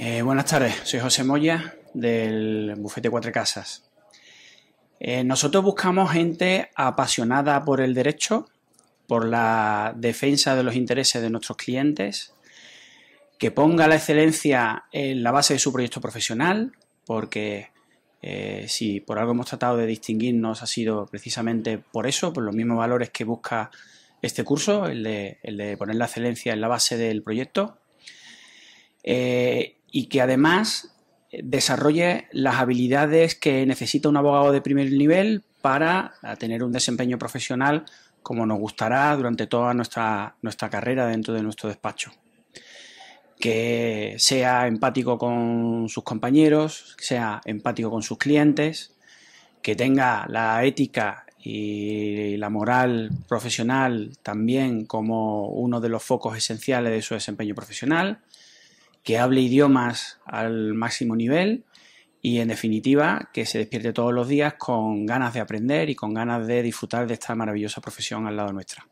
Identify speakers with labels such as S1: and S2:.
S1: Eh, buenas tardes, soy José Moya del Bufete Cuatro Casas. Eh, nosotros buscamos gente apasionada por el derecho, por la defensa de los intereses de nuestros clientes, que ponga la excelencia en la base de su proyecto profesional, porque eh, si por algo hemos tratado de distinguirnos ha sido precisamente por eso, por los mismos valores que busca este curso, el de, poner la excelencia en la base del proyecto y que además eh, desarrolle las habilidades que necesita un abogado de primer nivel para tener un desempeño profesional como nos gustará durante toda nuestra, carrera dentro de nuestro despacho. Que sea empático con sus compañeros, que sea empático con sus clientes, que tenga la ética y la moral profesional también como uno de los focos esenciales de su desempeño profesional, que hable idiomas al máximo nivel y en definitiva que se despierte todos los días con ganas de aprender y con ganas de disfrutar de esta maravillosa profesión al lado nuestra.